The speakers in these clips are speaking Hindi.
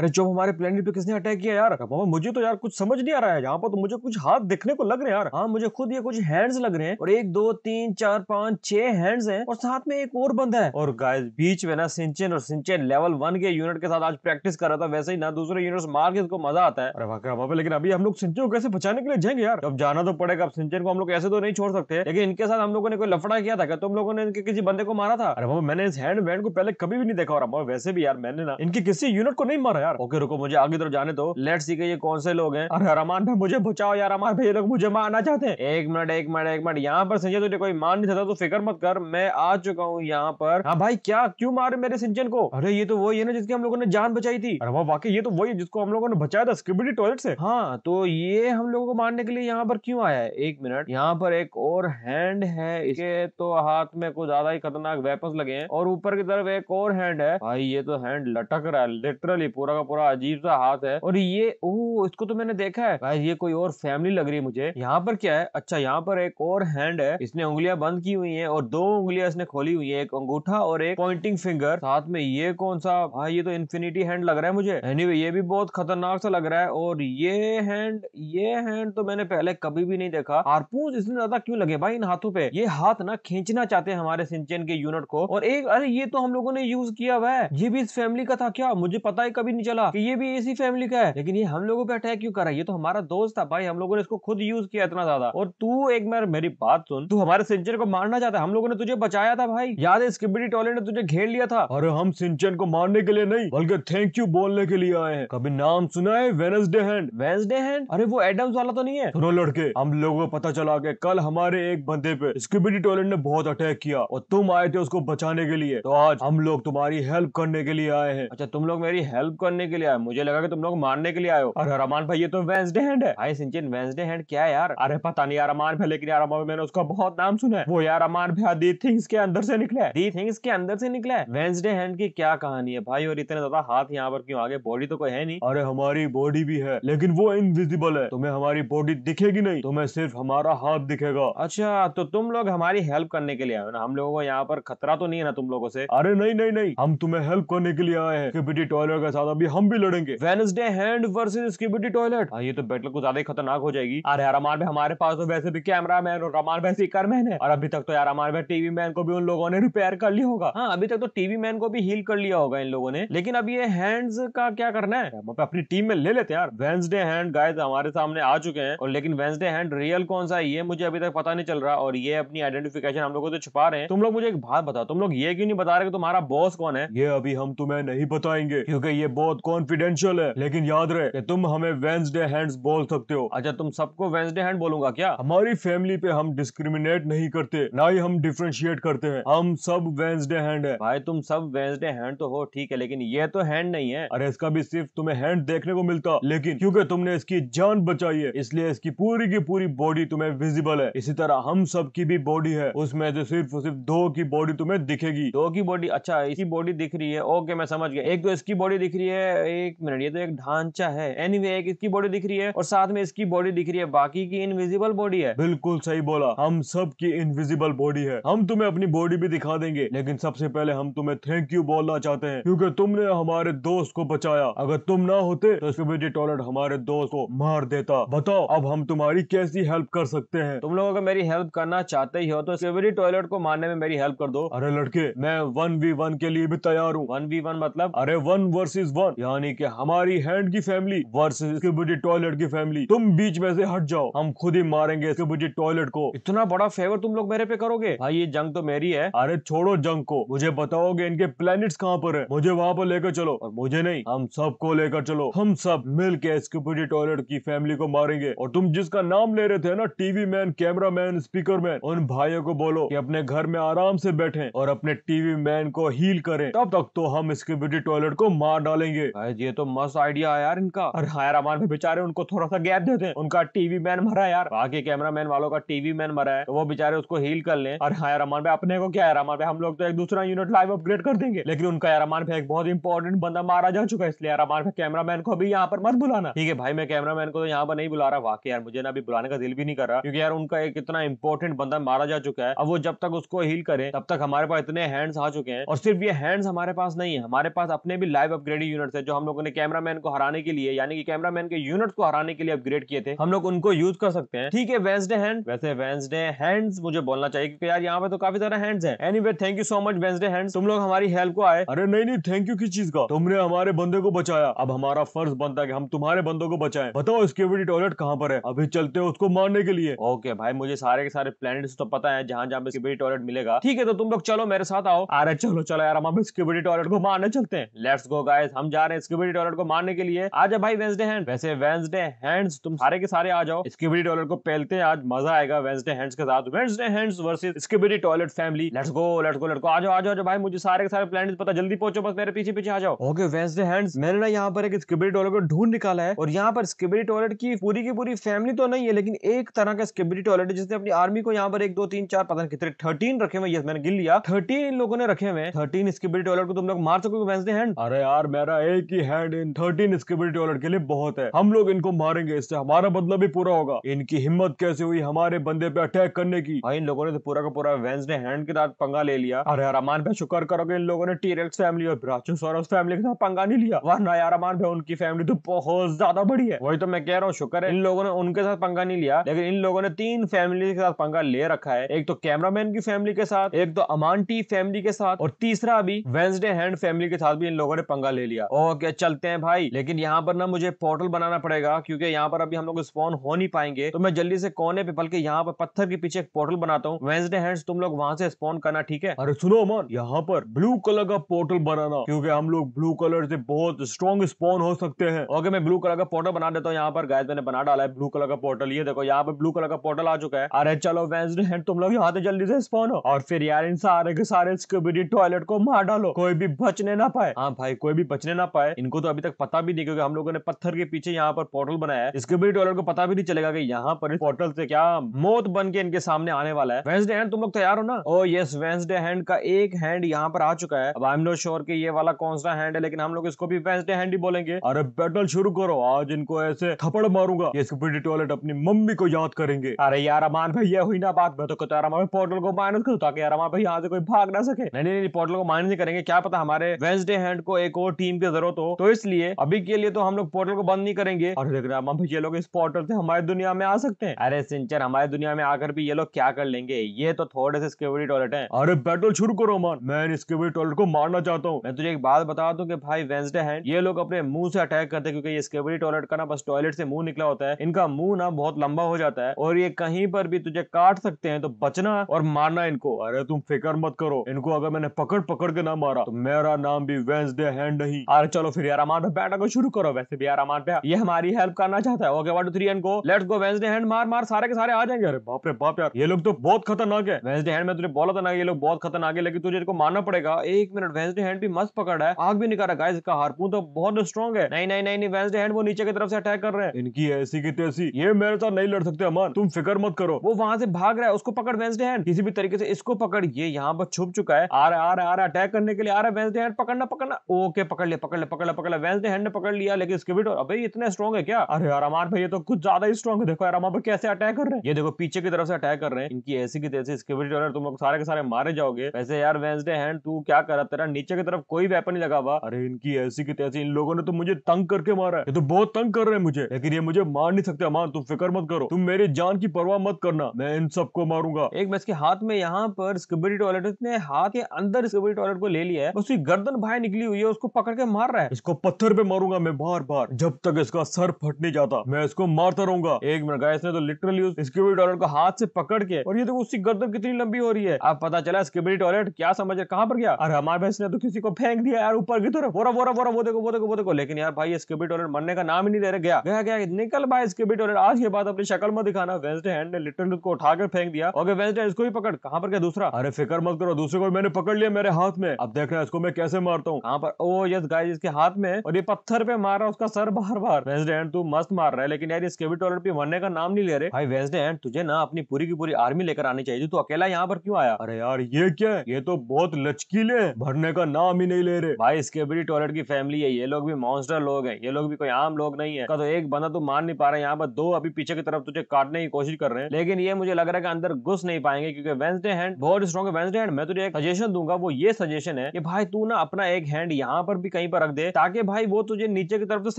अरे जो हमारे प्लेनेट पे किसने अटैक किया यार मामा मुझे तो यार कुछ समझ नहीं आ रहा है यहाँ पर तो मुझे कुछ हाथ दिखने को लग रहे हैं यार हाँ मुझे खुद ये कुछ हैंड्स लग रहे हैं और एक दो तीन चार पाँच छह हैंड्स हैं और साथ में एक और बंदा है और गाइस बीच में ना सिंचन और सिंचन लेवल वन के यूनिट के साथ आज प्रैक्टिस कर रहा था वैसे ही ना दूसरे यूनिट मार के मजा आता है अरे वाकई लेकिन अभी हम लोग सिंचन को कैसे बचाने के लिए जाएंगे यार अब जाना तो पड़ेगा अब सिंचन को हम लोग ऐसे तो नहीं छोड़ सकते लेकिन इनके साथ हम लोगों ने कोई लफड़ा किया था क्या तुम लोगों ने इनके किसी बंदे को मारा था अरे मैंने इस हैंड वैंड को पहले कभी भी नहीं देखा और वैसे भी यार मैंने ना इनके किसी यूनिट को नहीं मारा यार ओके रुको मुझे आगे तरफ जाने तो लेट सी के ये कौन से लोग हैं अरे रमान भाई मुझे बचाओ यार रमान भाई ये लोग मुझे मारना चाहते हैं एक मिनट एक मिनट एक मिनट यहाँ पर संजय तुझे कोई मार नहीं सकता तो फिक्र मत कर मैं आ चुका हूँ यहाँ पर हाँ भाई क्या क्यूँ मारे मेरे सिंचन को अरे ये तो वही है ना जिसकी हम लोगों ने जान बचाई थी अरे वाह वाकई ये तो वही है जिसको हम लोगों ने बचाया था स्क्रिबिटी टॉयलेट से हाँ तो ये हम लोगों को मारने के लिए यहाँ पर क्यों आया है एक मिनट यहाँ पर एक और हैंड है इसके तो हाथ में कुछ ज्यादा ही खतरनाक वेपन लगे हैं और ऊपर की तरफ एक और हैंड है भाई ये तो हैंड लटक रहा है लिटरली पूरा का पूरा अजीब सा हाथ है और ये ओह इसको तो मैंने देखा है भाई ये कोई और फैमिली लग रही है मुझे यहाँ पर क्या है अच्छा यहाँ पर एक और हैंड है इसने उंगलियां बंद की हुई है और दो उंगलियां इसने खोली हुई है एक अंगूठा और एक पॉइंटिंग फिंगर साथ में ये कौन सा भाई हाँ, ये तो इन्फिनिटी हैंड लग रहा है मुझे एनी anyway, ये भी बहुत खतरनाक सा लग रहा है और ये हैंड ये हैंड तो मैंने पहले कभी भी नहीं देखा हारपूज इसने ज्यादा क्यों लगे भाई इन हाथों पे ये हाथ ना खींचना चाहते हैं हमारे सिंचन के यूनिट को और एक अरे ये तो हम लोगों ने यूज किया हुआ है ये भी इस फैमिली का था क्या मुझे पता ही कभी नहीं चला कि ये भी इसी फैमिली का है लेकिन ये हम लोगों पे अटैक क्यों कर रहा है ये तो हमारा दोस्त था भाई हम लोगों ने इसको खुद यूज किया इतना ज्यादा और तू एक बार मेरी बात सुन तू हमारे सिंचन को मारना चाहता है हम लोगों ने तुझे बचाया था भाई याद है स्किबिटी टॉयलेट ने तुझे घेर लिया था अरे हम सिंचन को मारने के लिए नहीं बल्कि थैंक यू बोलने के लिए आए हैं कभी नाम सुना है वेनसडे हैंड वेनसडे हैंड अरे वो एडम्स वाला तो नहीं है सुनो लड़के हम लोगों को पता चला के कल हमारे एक बंदे पे स्किबिटी टॉयलेट ने बहुत अटैक किया और तुम आए थे उसको बचाने के लिए तो आज हम लोग तुम्हारी हेल्प करने के लिए आए हैं अच्छा तुम लोग मेरी हेल्प कर बनने के लिए आए मुझे लगा कि तुम लोग मारने के लिए आयो अरे रमान भाई ये तो वेंसडे हैंड है भाई सिंचिन वेंसडे हैंड क्या यार अरे पता नहीं यार अमान भाई लेकिन यार अमान मैंने उसका बहुत नाम सुना है वो यार अमान भाई दी हाँ, थिंग्स के अंदर से निकला है दी थिंग्स के अंदर से निकला है वेंसडे हैंड की क्या कहानी है भाई और इतने ज्यादा हाथ यहाँ पर क्यों आगे बॉडी तो कोई है नहीं अरे हमारी बॉडी भी है लेकिन वो इनविजिबल है तुम्हें हमारी बॉडी दिखेगी नहीं तुम्हें सिर्फ हमारा हाथ दिखेगा अच्छा तो तुम लोग हमारी हेल्प करने के लिए आयो ना हम लोगों को यहाँ पर खतरा तो नहीं है ना तुम लोगों से अरे नहीं नहीं नहीं हम तुम्हें हेल्प करने के लिए आए हैं बेटी टॉयलेट के साथ अभी हम भी लड़ेंगे Wednesday hand versus skibidi toilet ये तो बैटल को ज्यादा खतरनाक हो जाएगी अरे यार अमान भाई हमारे पास तो वैसे भी कैमरा मैन और अमान भाई सीकर मैन है और अभी तक तो यार अमान भाई टीवी मैन को भी उन लोगों ने रिपेयर कर लिया होगा हाँ अभी तक तो टीवी मैन को भी हील कर लिया होगा इन लोगों ने लेकिन अब ये हैंड्स का क्या करना है अपनी टीम में ले लेते यार वेंसडे हैंड गाइस हमारे सामने आ चुके हैं और लेकिन वेंसडे हैंड रियल कौन सा है ये मुझे अभी तक पता नहीं चल रहा और ये अपनी आइडेंटिफिकेशन हम लोगों से छुपा रहे हैं तुम लोग मुझे एक बात बताओ तुम लोग ये क्यों नहीं बता रहे तुम्हारा बॉस कौन है ये अभी हम तुम्हें नहीं बताएंगे क्योंकि ये बॉस बहुत कॉन्फिडेंशियल है लेकिन याद रहे कि तुम हमें वेंसडे हैंड्स बोल सकते हो अच्छा तुम सबको वेंसडे हैंड बोलूंगा क्या हमारी फैमिली पे हम डिस्क्रिमिनेट नहीं करते ना ही हम डिफ्रेंशिएट करते हैं हम सब वेंसडे हैंड है भाई तुम सब वेंसडे हैंड तो हो ठीक है लेकिन ये तो हैंड नहीं है अरे इसका भी सिर्फ तुम्हें हैंड देखने को मिलता लेकिन क्योंकि तुमने इसकी जान बचाई है इसलिए इसकी पूरी की पूरी बॉडी तुम्हें विजिबल है इसी तरह हम सब की भी बॉडी है उसमें से सिर्फ सिर्फ दो की बॉडी तुम्हें दिखेगी दो की बॉडी अच्छा इसकी बॉडी दिख रही है ओके मैं समझ गया एक तो इसकी बॉडी दिख रही है एक मिनट ये तो एक ढांचा है एनी anyway, एक इसकी बॉडी दिख रही है और साथ में इसकी बॉडी दिख रही है बाकी की इनविजिबल बॉडी है बिल्कुल सही बोला हम सब की इनविजिबल बॉडी है हम तुम्हें अपनी बॉडी भी दिखा देंगे लेकिन सबसे पहले हम तुम्हें थैंक यू बोलना चाहते हैं क्योंकि तुमने हमारे दोस्त को बचाया अगर तुम ना होते तो टॉयलेट हमारे दोस्त को मार देता बताओ अब हम तुम्हारी कैसी हेल्प कर सकते हैं तुम लोग अगर मेरी हेल्प करना चाहते ही हो तो सिक्योरिटी टॉयलेट को मारने में मेरी हेल्प कर दो अरे लड़के मैं वन वी वन के लिए भी तैयार हूँ वन वी वन मतलब अरे वन वर्सेज वन खानदान यानी कि हमारी हैंड की फैमिली वर्सेस इसके टॉयलेट की फैमिली तुम बीच में से हट जाओ हम खुद ही मारेंगे इसके टॉयलेट को इतना बड़ा फेवर तुम लोग मेरे पे करोगे भाई ये जंग तो मेरी है अरे छोड़ो जंग को मुझे बताओगे इनके प्लेनेट कहाँ पर है मुझे वहाँ पर लेकर चलो और मुझे नहीं हम सबको लेकर चलो हम सब मिल के इसके टॉयलेट की फैमिली को मारेंगे और तुम जिसका नाम ले रहे थे ना TV man camera man speaker man उन भाइयों को बोलो कि अपने घर में आराम से बैठे और अपने टीवी मैन को हील करें तब तक तो हम इसके टॉयलेट को मार डालेंगे जाएंगे ये तो मस्त आइडिया है यार इनका और हायर अमान भी बेचारे उनको थोड़ा सा गैप दे दे उनका टीवी मैन मरा यार बाकी कैमरा मैन वालों का टीवी मैन मरा है तो वो बेचारे उसको हील कर ले और हायर अमान भाई अपने को क्या है अमान भाई हम लोग तो एक दूसरा यूनिट लाइव अपग्रेड कर देंगे लेकिन उनका यार अमान भाई एक बहुत इंपॉर्टेंट बंदा मारा जा चुका है इसलिए यार अमान भाई कैमरा मैन को भी यहाँ पर मत बुलाना ठीक है भाई मैं कैमरा मैन को तो यहाँ पर नहीं बुला रहा वाकई यार मुझे ना अभी बुलाने का दिल भी नहीं कर रहा क्योंकि यार उनका एक इतना इंपॉर्टेंट बंदा मारा जा चुका है अब वो जब तक उसको हील करे तब तक हमारे पास इतने हैंड्स आ चुके हैं और सिर्फ ये हैंड्स हमारे पास नहीं है हमारे पास अपने भी लाइव अपग्रेडिंग यूनिट यूनिट्स है जो हम लोगों ने कैमरा मैन को हराने के लिए यानी कि कैमरा मैन के यूनिट्स को हराने के लिए अपग्रेड किए थे हम लोग उनको यूज कर सकते हैं ठीक है वेंसडे हैंड वैसे वेंसडे हैंड्स मुझे बोलना चाहिए क्योंकि यार यहाँ पे तो काफी सारे हैंड्स है any thank you so much Wednesday hand तुम लोग हमारी हेल्प को आए अरे नहीं नहीं थैंक यू किस चीज का तुमने हमारे बंदे को बचाया अब हमारा फर्ज बनता है हम तुम्हारे बंदों को बचाए बताओ स्केविटी टॉयलेट कहाँ पर है अभी चलते हैं उसको मारने के लिए ओके भाई मुझे सारे के सारे प्लान तो पता है जहाँ जहाँ पे टॉयलेट मिलेगा ठीक है तो तुम लोग चलो मेरे साथ आओ अरे चलो चलो यार हम स्केविटी टॉयलेट को मारने चलते हैं लेट्स गो गाइस हम जा रहे हैं स्क्यूबिटी डॉलर को मारने के लिए आज भाई वेंसडे हैंड वैसे वेंसडे हैंड्स तुम सारे के सारे आ जाओ स्क्यूबिटी डॉलर को पहलते हैं आज मजा आएगा वेंसडे हैंड्स के साथ Wednesday hands versus skibidi toilet family let's go let's go let's go आ जाओ आ जाओ भाई मुझे सारे के सारे प्लान पता जल्दी पहुंचो बस मेरे पीछे पीछे आ जाओ ओके वेंसडे हैंड्स मैंने ना यहाँ पर एक स्क्यूबिटी डॉलर को ढूंढ निकाला है और यहाँ पर स्क्यूबिटी टॉयलेट की पूरी की पूरी फैमिली तो नहीं है लेकिन एक तरह का स्क्यूबिटी टॉयलेट है जिसने अपनी आर्मी को यहाँ पर एक दो तीन चार पता नहीं कितने थर्टीन रखे हुए मैंने गिन लिया थर्टीन लोगों ने रखे हुए थर्टीन स्क्यूबिटी टॉयलेट को तुम लोग मार सकोगे वेंसडे हैंड अरे यार मेरा एक ही hand in thirteen scalability wallet के लिए बहुत है हम लोग इनको मारेंगे इससे हमारा बदला भी पूरा होगा इनकी हिम्मत कैसे हुई हमारे बंदे पे अटैक करने की भाई हाँ, इन लोगों ने तो पूरा का पूरा वेंसडे हैंड के साथ पंगा ले लिया अरे रामान भाई पे शुक्र करोगे इन लोगों ने टीरेक्स फैमिली और ब्राचू सोरस फैमिली के साथ पंगा नहीं लिया वरना यार अमान भाई उनकी फैमिली तो बहुत ज्यादा बड़ी है वही तो मैं कह रहा हूँ शुक्र है इन लोगों ने उनके साथ पंगा नहीं लिया लेकिन इन लोगों ने तीन फैमिली के साथ पंगा ले रखा है एक तो कैमरामैन की फैमिली के साथ एक तो टी फैमिली के साथ और तीसरा भी वेंसडे हैंड फैमिली के साथ भी इन लोगों ने पंगा ले लिया ओके चलते हैं भाई लेकिन यहाँ पर ना मुझे पोर्टल बनाना पड़ेगा क्योंकि यहाँ पर अभी हम लोग स्पॉन हो नहीं पाएंगे तो मैं जल्दी से कोने पे बल्कि यहाँ पर पत्थर के पीछे एक पोर्टल बनाता हूँ वेंसडे हैंड्स तुम लोग वहाँ से स्पॉन करना ठीक है अरे सुनो मन यहाँ पर ब्लू कलर का पोर्टल बनाना क्योंकि हम लोग ब्लू कलर से बहुत स्ट्रॉन्ग स्पॉन हो सकते हैं ओके मैं ब्लू कलर का पोर्टल बना देता हूँ यहाँ पर गाय मैंने बना डाला है ब्लू कलर का पोर्टल ये देखो यहाँ पर ब्लू कलर का पोर्टल आ चुका है अरे चलो वेंसडे हैंड तुम लोग यहाँ से जल्दी से स्पॉन हो और फिर यार इन सारे के सारे टॉयलेट को मार डालो कोई भी बचने ना पाए हाँ भाई कोई भी बचने ना पाए इनको तो अभी तक पता भी नहीं क्योंकि हम लोगों ने पत्थर के पीछे यहाँ पर पोर्टल बनाया है इसके भी टॉयलेट को पता भी नहीं चलेगा कि यहाँ पर पोर्टल से क्या मौत बन के इनके सामने आने वाला है वेंसडे हैंड तुम लोग तैयार हो ना और यस वेंसडे हैंड का एक हैंड यहाँ पर आ चुका है अब आई एम नॉट श्योर की ये वाला कौन सा हैंड है लेकिन हम लोग इसको भी वेंसडे हैंड ही बोलेंगे अरे बैटल शुरू करो आज इनको ऐसे थपड़ मारूंगा ये स्क्रिबिटी टॉयलेट अपनी मम्मी को याद करेंगे अरे यार अमान भाई ये हुई ना बात मैं तो कहता यार हमारे पोर्टल को माइनस करो ताकि यार अमान भाई यहाँ से कोई भाग ना सके नहीं नहीं पोर्टल को माइनस नहीं करेंगे क्या पता हमारे वेंसडे हैंड को एक और टीम के से जरूरत हो तो।, तो इसलिए अभी के लिए तो हम लोग पोर्टल को बंद नहीं करेंगे और लेकिन अब ये लोग इस पोर्टल से हमारी दुनिया में आ सकते हैं अरे सिंचर हमारी दुनिया में आकर भी ये लोग क्या कर लेंगे ये तो थोड़े से सिक्योरिटी टॉयलेट है अरे बैटल शुरू करो मान मैं सिक्योरिटी टॉयलेट को मारना चाहता हूँ मैं तुझे एक बात बता दू की भाई वेंसडे है ये लोग अपने मुंह से अटैक करते हैं क्योंकि ये स्केवरी टॉयलेट का ना बस टॉयलेट से मुंह निकला होता है इनका मुंह ना बहुत लंबा हो जाता है और ये कहीं पर भी तुझे काट सकते हैं तो बचना और मारना इनको अरे तुम फिकर मत करो इनको अगर मैंने पकड़ पकड़ के ना मारा तो मेरा नाम भी वेंसडे हैंड नहीं यार चलो फिर यार अमाउंट ऑफ बैटा को शुरू करो वैसे भी यार अमाउंट ये हमारी हेल्प करना चाहता है okay one two three and go let's go Wednesday hand मार मार सारे के सारे आ जाएंगे अरे बाप रे बाप यार ये लोग तो बहुत खतरनाक है वेंसडे हैंड में तुझे बोला था ना ये लोग बहुत खतरनाक है लेकिन तुझे इसको मानना पड़ेगा एक मिनट वेंसडे हैंड भी मस्त पकड़ है आग भी निकाल गाइस का हारपून तो बहुत स्ट्रॉन्ग है नहीं नहीं नहीं वेंसडे हैंड वो नीचे की तरफ से अटैक कर रहे हैं इनकी ऐसी की तैसी ये मेरे साथ नहीं लड़ सकते अमन तुम फिक्र मत करो वो वहां से भाग रहा है उसको पकड़ वेंसडे हैंड किसी भी तरीके से इसको पकड़ ये यहाँ पर छुप चुका है आ रहा है आ रहा है अटैक करने के लिए आ रहा है वेंसडे हैंड पकड़ना पकड़ना ओके पकड़ लिया पकड़ ले पकड़ ले पकड़ ले वेल्स ने हैंड ने पकड़ लिया लेकिन स्किबिट और अबे इतने स्ट्रॉन्ग है क्या अरे यार अमान भाई ये तो कुछ ज्यादा ही स्ट्रॉन्ग है देखो यार अमान पर कैसे अटैक कर रहे हैं ये देखो पीछे की तरफ से अटैक कर रहे हैं इनकी ऐसी की तैसी स्किबिट और तुम लोग सारे के सारे मारे जाओगे वैसे यार वेंसडे हैंड तू क्या कर रहा तेरा नीचे की तरफ कोई वेपन नहीं लगा हुआ अरे इनकी ऐसी की तैसी इन लोगों ने तो मुझे तंग करके मारा है ये तो बहुत तंग कर रहे हैं मुझे लेकिन ये मुझे मार नहीं सकते अमान तुम फिक्र मत करो तुम मेरी जान की परवाह मत करना मैं इन सबको मारूंगा एक मैं इसके हाथ में यहाँ पर स्किबिटी टॉयलेट ने हाथ के अंदर स्किबिटी टॉयलेट को ले लिया है उसकी गर्दन बाहर निकली हुई है उसको पकड़ के मार मार रहा है इसको पत्थर पे मारूंगा मैं बार बार जब तक इसका सर फट नहीं जाता मैं इसको मारता रहूंगा एक मिनट गाइस ने तो लिटरली उस स्किबी टॉयलेट को हाथ से पकड़ के और ये देखो उसकी गर्दन कितनी लंबी हो रही है अब पता चला स्किबी टॉयलेट क्या समझ रहा कहां पर गया अरे हमारे भैंस ने तो किसी को फेंक दिया यार ऊपर की तरफ बोरा बोरा बोरा वो देखो वो देखो वो देखो लेकिन यार भाई स्किबी टॉयलेट मरने का नाम ही नहीं दे रहा गया गया गया निकल भाई स्किबी टॉयलेट आज के बाद अपनी शक्ल मत दिखाना वेंसडे हैंड ने लिटरली को उठाकर फेंक दिया ओके वेंसडे इसको ही पकड़ कहां पर गया दूसरा अरे फिकर मत करो दूसरे को मैंने पकड़ लिया मेरे हाथ में अब देख रहे हैं इसको मैं कैसे मारता हूँ कहां पर ओ यस गाइस जिसके हाथ में और ये पत्थर पे मार रहा है उसका सर बार बार वेंसडे एंड तू मस्त मार रहा है लेकिन यार इसके भी टॉयलेट पे मरने का नाम नहीं ले रहे भाई वेंसडे एंड तुझे ना अपनी पूरी की पूरी आर्मी लेकर आनी चाहिए तू अकेला यहाँ पर क्यों आया अरे यार ये क्या ये तो बहुत लचकीले भरने का नाम ही नहीं ले रहे भाई इसके भी टॉयलेट की फैमिली है ये लोग भी मॉन्स्टर लोग है ये लोग भी कोई आम लोग नहीं है तो एक बंदा तू तो मार नहीं पा रहा है यहाँ पर दो अभी पीछे की तरफ तुझे काटने की कोशिश कर रहे हैं लेकिन ये मुझे लग रहा है कि अंदर घुस नहीं पाएंगे क्योंकि वेंसडे हैंड बहुत स्ट्रॉन्ग है वेंसडे हैंड मैं तुझे एक सजेशन दूंगा वो ये सजेशन है कि भाई तू ना अपना एक हैंड यहाँ पर भी कहीं वहीं पर रख दे ताकि भाई वो तुझे नीचे की तरफ से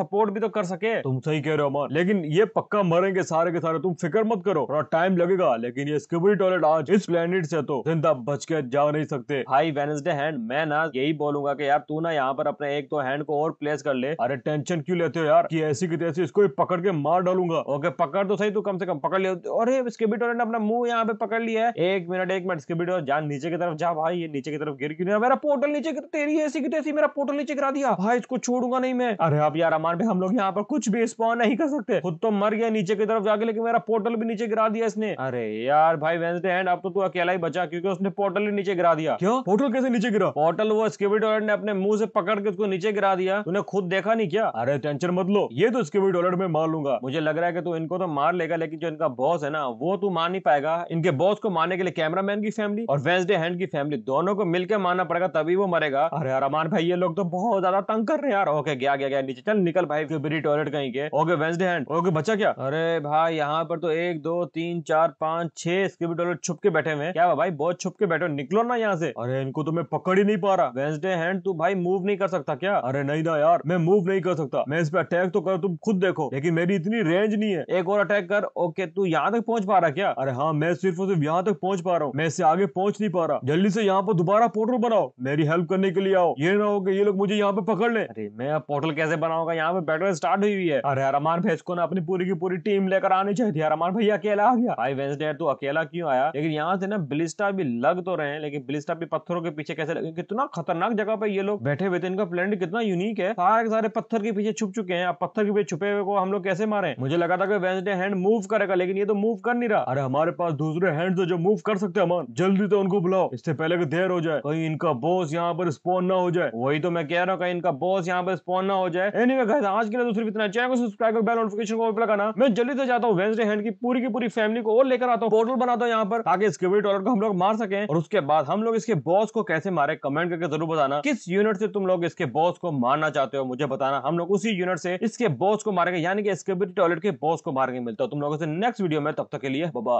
सपोर्ट भी तो कर सके तुम सही कह रहे हो अमन लेकिन ये पक्का मरेंगे सारे के सारे तुम फिक्र मत करो थोड़ा टाइम लगेगा लेकिन ये स्किबरी टॉयलेट आज इस प्लेनेट से तो जिंदा बच के जा नहीं सकते भाई वेनसडे हैंड मैं ना यही बोलूंगा की यार तू ना यहाँ पर अपने एक तो हैंड को और प्लेस कर ले अरे टेंशन क्यों लेते हो यार कि ऐसी की तैसी इसको पकड़ के मार डालूंगा ओके पकड़ तो सही तू कम से कम पकड़ लिया अरे स्किबी टॉयलेट अपना मुंह यहाँ पे पकड़ लिया है एक मिनट एक मिनट स्किबी टॉयलेट जान नीचे की तरफ जा भाई ये नीचे की तरफ गिर क्यों मेरा पोर्टल नीचे तेरी ऐसी की तैसी मेरा पोर्टल नीचे गिरा दिया दिया भाई इसको छोड़ूंगा नहीं मैं अरे अब यार अमान भाई हम लोग यहाँ पर कुछ भी स्पॉन नहीं कर सकते खुद तो मर गया नीचे की तरफ जाके लेकिन मेरा पोर्टल भी नीचे गिरा दिया इसने अरे यार भाई वेंसडे एंड अब तो तू अकेला ही बचा क्योंकि उसने पोर्टल ही नीचे गिरा दिया क्यों पोर्टल कैसे नीचे गिरा पोर्टल वो स्केबी टॉयलेट ने अपने मुंह से पकड़ के उसको नीचे गिरा दिया तूने खुद देखा नहीं क्या अरे टेंशन मत लो ये तो स्केबी टॉयलेट में मार लूंगा मुझे लग रहा है कि तू इनको तो मार लेगा लेकिन जो इनका बॉस है ना वो तू मार नहीं पाएगा इनके बॉस को मारने के लिए कैमरामैन की फैमिली और वेंसडे हैंड की फैमिली दोनों को मिलकर मारना पड़ेगा तभी वो मरेगा अरे अरमान भाई ये लोग तो बहुत ज्यादा तंग कर रहे यार ओके गया गया गया नीचे चल निकल भाई मेरी टॉयलेट कहीं के ओके वेंसडे हैंड ओके बच्चा क्या अरे भाई यहाँ पर तो एक दो तीन चार पाँच छह स्किबी टॉयलेट छुप के बैठे हुए क्या भाई बहुत छुप के बैठो निकलो ना यहाँ से अरे इनको तो मैं पकड़ ही नहीं पा रहा वेंसडे हैंड तू भाई मूव नहीं कर सकता क्या अरे नहीं ना यार मैं मूव नहीं कर सकता मैं इस पे अटैक तो कर तुम खुद देखो लेकिन मेरी इतनी रेंज नहीं है एक और अटैक कर ओके तू यहाँ तक पहुंच पा रहा क्या अरे हाँ मैं सिर्फ और सिर्फ यहाँ तक पहुंच पा रहा हूँ मैं इससे आगे पहुंच नहीं पा रहा जल्दी से यहाँ पर दोबारा पोर्टल बनाओ मेरी हेल्प करने के लिए आओ ये ना हो कि ये लोग मुझे यहाँ पे पे पकड़ ले अरे मैं अब पोर्टल कैसे बनाऊंगा यहाँ पे बैटल स्टार्ट हुई हुई है अरे अरमान भेज को ना अपनी पूरी की पूरी टीम लेकर आनी चाहिए थी अरमान भैया अकेला आ गया भाई वेंसडे तू अकेला क्यों आया लेकिन यहाँ से ना बिलिस्टा भी लग तो रहे हैं लेकिन बिलिस्टा भी पत्थरों के पीछे कैसे लगे कितना खतरनाक जगह पे ये लोग बैठे हुए थे इनका प्लेनेट कितना यूनिक है सारे सारे पत्थर के पीछे छुप चुके हैं अब पत्थर के पीछे छुपे हुए को हम लोग कैसे मारे मुझे लगा था कि वेंसडे हैंड मूव करेगा लेकिन ये तो मूव कर नहीं रहा अरे हमारे पास दूसरे हैंड तो जो मूव कर सकते हैं जल्दी तो उनको बुलाओ इससे पहले देर हो जाए कहीं इनका बोस यहाँ पर स्पोन ना हो जाए वही तो मैं कह रहा हूँ भाई इनका बॉस यहाँ पर स्पॉन ना हो जाए anyway, guys, आज के लिए तो सिर्फ इतना चैनल को सब्सक्राइब कर बेल नोटिफिकेशन को लगाना मैं जल्दी से जाता हूँ वेंसडे हैंड की पूरी की पूरी फैमिली को और लेकर आता हूँ पोर्टल बनाता हूँ यहाँ पर ताकि इसके टॉलर को हम लोग मार सके और उसके बाद हम लोग इसके बॉस को कैसे मारे कमेंट करके जरूर बताना किस यूनिट से तुम लोग इसके बॉस को मारना चाहते हो मुझे बताना हम लोग उसी यूनिट से इसके बॉस को मारेंगे यानी कि इसके टॉयलेट के बॉस को मारेंगे मिलता हूँ तुम लोगों से नेक्स्ट वीडियो में तब तक के लिए बाय